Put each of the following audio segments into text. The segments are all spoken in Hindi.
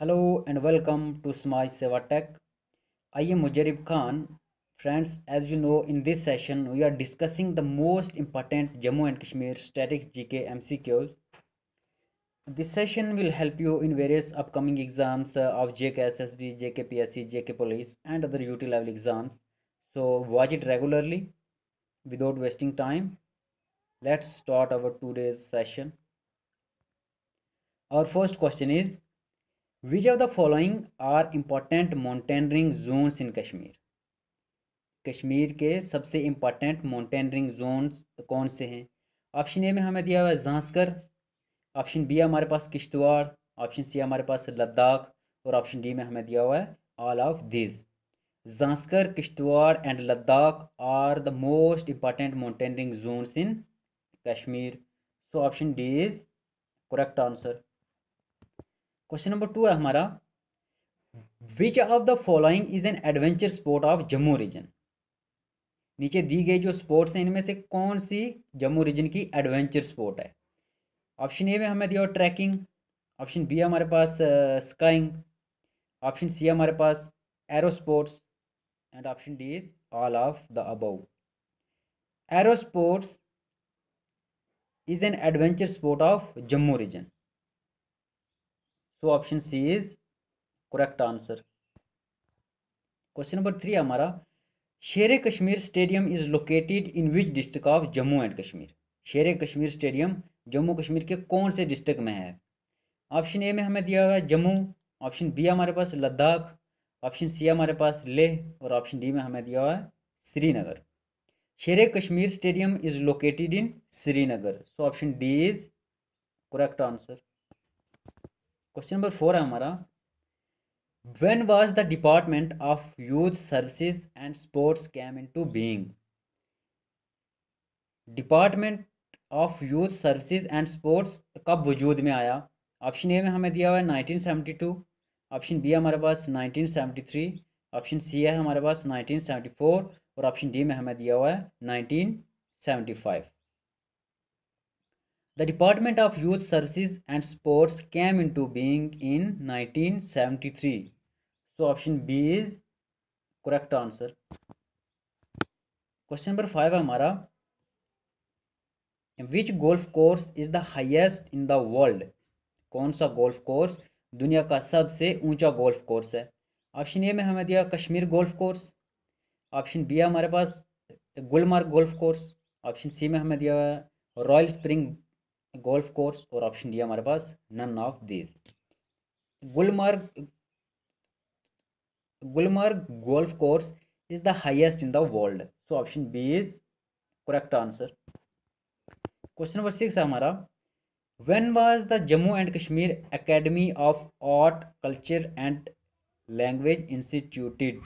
Hello and welcome to Smaj Seva Tech. I am Mujarib Khan. Friends, as you know, in this session we are discussing the most important Jammu and Kashmir static GK MCQs. This session will help you in various upcoming exams uh, of JKSSB, JKPSC, JK Police and other UT level exams. So watch it regularly without wasting time. Let's start our today's session. Our first question is which are the following are important mountaineering zones in Kashmir Kashmir के सबसे इम्पॉर्टेंट माउंटेनरिंग जोनस कौन से हैं ऑप्शन ए में हमें दिया हुआ है झांसकर ऑप्शन बी हमारे पास किश्तवाड़ ऑप्शन सी हमारे पास लद्दाख और ऑप्शन डी में हमें दिया हुआ है all of these Zanskar Kishtwar and Ladakh are the most important mountaineering zones in Kashmir so option D is correct answer question number two है हमारा which of the following is an adventure sport of Jammu region नीचे दी गई जो स्पोर्ट्स हैं इनमें से कौन सी जम्मू रीजन की एडवेंचर स्पोर्ट है ऑप्शन ए में हमें दिया ट्रैकिंग ऑप्शन बी हमारे पास स्काइंग ऑप्शन सी हमारे पास aero sports and option D is all of the above aero sports is an adventure sport of Jammu region so option C is correct answer question number three हमारा Sher Kashmir stadium is located in which district of Jammu and Kashmir Sher Kashmir stadium Jammu Kashmir के कौन से डिस्ट्रिक्ट में है ऑप्शन ए में हमें दिया हुआ है जम्मू ऑप्शन बी हमारे पास लद्दाख ऑप्शन सी हमारे पास लेह और ऑप्शन डी में हमें दिया हुआ है Srinagar Sher Kashmir stadium is located in Srinagar so option D is correct answer question number four है हमारा when was the department of youth services and sports came into being department of youth services and sports कब वजूद में आया ऑप्शन ए में हमें दिया हुआ है नाइनटीन टू ऑप्शन बी हमारे पास नाइनटीन थ्री ऑप्शन सी है हमारे पास नाइनटीन फोर और ऑप्शन डी में हमें दिया हुआ है nineteen five the department of youth The and sports came into being in nineteen seventy three so option B is is answer question number five है हमारा which golf course is the highest in the world कौन सा गोल्फ कोर्स दुनिया का सबसे ऊंचा गोल्फ कोर्स है ऑप्शन ए में हमें दिया Kashmir golf course option B है हमारे पास Gulmarg golf course option C में हमें दिया रॉयल स्प्रिंग गोल्फ कोर्स और ऑप्शन डी हमारे पास none of this Gulmarg Gulmarg golf course is the highest in the world so option B is correct answer question number six हमारा when was the Jammu and Kashmir academy of art culture and language instituted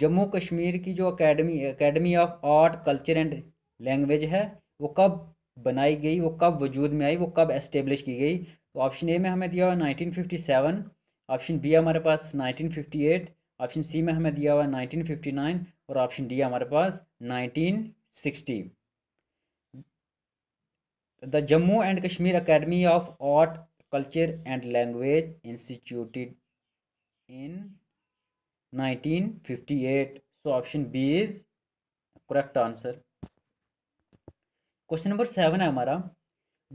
Jammu Kashmir की जो academy academy of art culture and language है वो कब बनाई गई वो कब वजूद में आई वो कब एस्टेब्लिश की गई तो ऑप्शन ए में हमें दिया हुआ 1957 ऑप्शन बी हमारे पास 1958 ऑप्शन सी में हमें दिया हुआ 1959 और ऑप्शन डी हमारे पास 1960 the Jammu and Kashmir academy of art culture and language instituted in 1958 so option B is correct answer question number seven है हमारा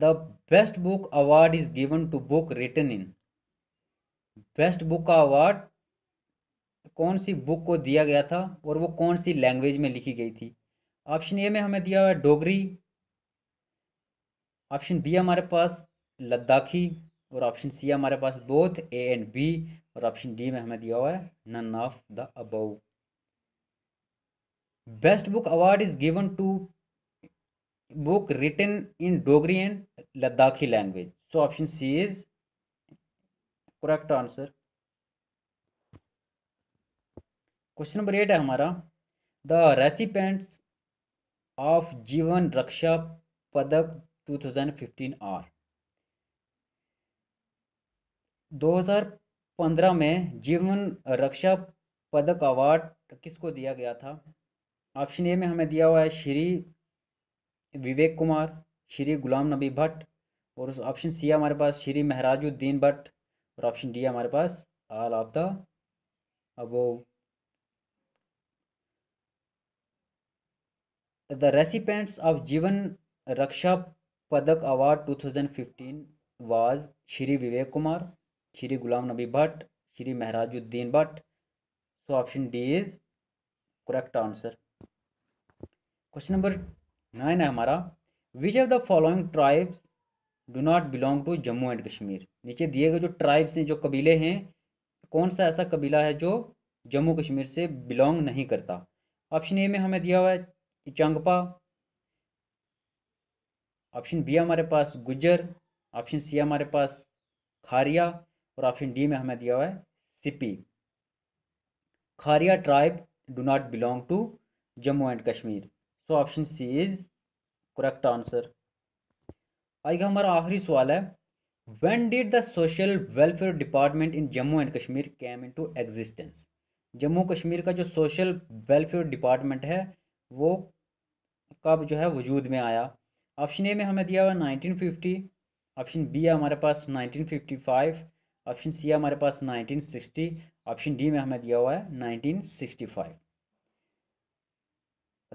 the best book award is given to book written in best book का अवार्ड कौन सी बुक को दिया गया था और वो कौन सी लैंग्वेज में लिखी गई थी ऑप्शन ए में हमें दिया हुआ है डोगरी ऑप्शन बी हमारे पास लद्दाखी और ऑप्शन सी हमारे पास बोथ ए एंड बी और ऑप्शन डी में हमें दिया हुआ है none of the above best book award is given to book written in Dogri and Ladakhi language so option C is correct answer question number eight है हमारा the recipients of Jeevan Raksha पदक 2015 आर 2015 में जीवन रक्षा पदक अवार्ड किसको दिया गया था ऑप्शन ए में हमें दिया हुआ है श्री विवेक कुमार श्री गुलाम नबी भट्ट और ऑप्शन सी हमारे पास श्री महराजुद्दीन भट्ट और ऑप्शन डी हमारे पास all of the above the recipients of Jeevan Raksha Padak award 2015 was Shri Vivek Kumar Shri Ghulam Nabi Bhat Shri Mehrajuddin Bhat so option D is correct answer question number nine है हमारा which of the following tribes do not belong to Jammu and Kashmir नीचे दिए गए जो ट्राइब्स हैं जो कबीले हैं कौन सा ऐसा कबीला है जो जम्मू कश्मीर से बिलोंग नहीं करता ऑप्शन ए में हमें दिया हुआ है चंगपा ऑप्शन बी हमारे पास गुजर ऑप्शन सी हमारे पास खारिया और ऑप्शन डी में हमें दिया हुआ है सिपी Kharia tribe do not belong to Jammu and Kashmir so option C is correct answer आइए हमारा आखिरी सवाल है when did the social welfare department in Jammu and Kashmir came into existence Jammu Kashmir का जो सोशल वेलफेयर डिपार्टमेंट है वो कब जो है वजूद में आया ऑप्शन ए में हमें दिया हुआ फिफ्टी ऑप्शन बी है हमारे पास 1955 ऑप्शन सी हमारे पास 1960 ऑप्शन डी में हमें दिया हुआ है five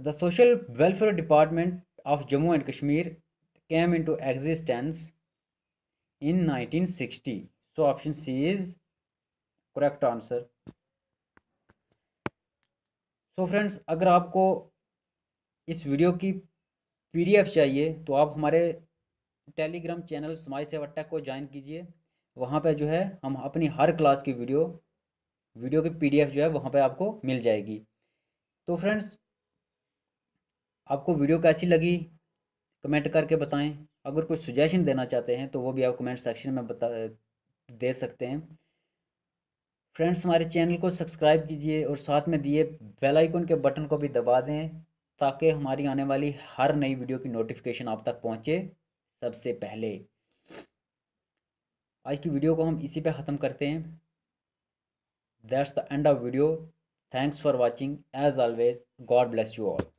The Social Welfare Department of Jammu and Kashmir came into existence in 1960. So option C is correct answer. So so friends अगर आपको इस वीडियो की एफ चाहिए तो आप हमारे टेलीग्राम चैनल समाज सेवा टेक को ज्वाइन कीजिए वहाँ पर जो है हम अपनी हर क्लास की वीडियो वीडियो की पीडीएफ जो है वहाँ पर आपको मिल जाएगी तो फ्रेंड्स आपको वीडियो कैसी लगी कमेंट करके बताएं अगर कोई सुजेशन देना चाहते हैं तो वो भी आप कमेंट सेक्शन में बता दे सकते हैं फ्रेंड्स हमारे चैनल को सब्सक्राइब कीजिए और साथ में दिए बेल आइकन के बटन को भी दबा दें ताकि हमारी आने वाली हर नई वीडियो की नोटिफिकेशन आप तक पहुंचे सबसे पहले आज की वीडियो को हम इसी पे ख़त्म करते हैं that's the end of video thanks for watching as always God bless you all